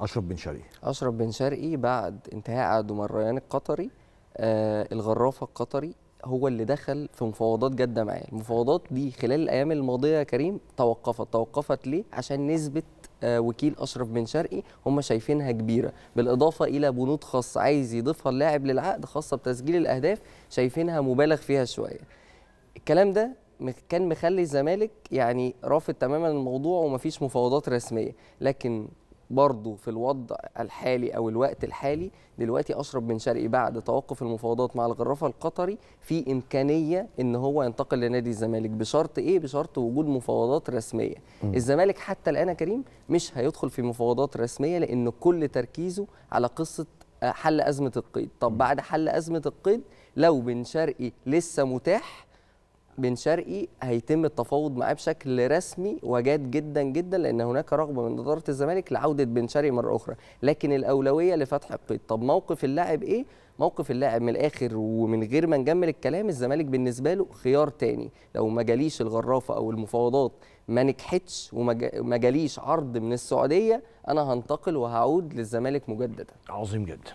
اشرف بن شرقي اشرف بن شرقي بعد انتهاء عقده مع الريان القطري آه الغرافه القطري هو اللي دخل في مفاوضات جاده معاه المفاوضات دي خلال الايام الماضيه يا كريم توقفت توقفت ليه عشان نسبه آه، وكيل اشرف بن شرقي هم شايفينها كبيره بالاضافه الى بنود خاص عايز يضيفها اللاعب للعقد خاصه بتسجيل الاهداف شايفينها مبالغ فيها شويه الكلام ده كان مخلي الزمالك يعني رافض تماما الموضوع ومفيش مفاوضات رسميه لكن برضه في الوضع الحالي او الوقت الحالي دلوقتي اشرف بن شرقي بعد توقف المفاوضات مع الغرافه القطري في امكانيه ان هو ينتقل لنادي الزمالك بشرط ايه بشرط وجود مفاوضات رسميه م. الزمالك حتى الان يا كريم مش هيدخل في مفاوضات رسميه لان كل تركيزه على قصه آه، حل ازمه القيد طب بعد حل ازمه القيد لو بن شرقي لسه متاح بن شرقي هيتم التفاوض معاه بشكل رسمي وجاد جدا جدا لان هناك رغبه من اداره الزمالك لعوده بن شرقي مره اخرى لكن الاولويه لفتح القيد طب موقف اللاعب ايه موقف اللاعب من الاخر ومن غير ما نجمل الكلام الزمالك بالنسبه له خيار تاني لو ما جاليش الغرافه او المفاوضات ما نجحتش وما جاليش عرض من السعوديه انا هنتقل وهعود للزمالك مجددا عظيم جدا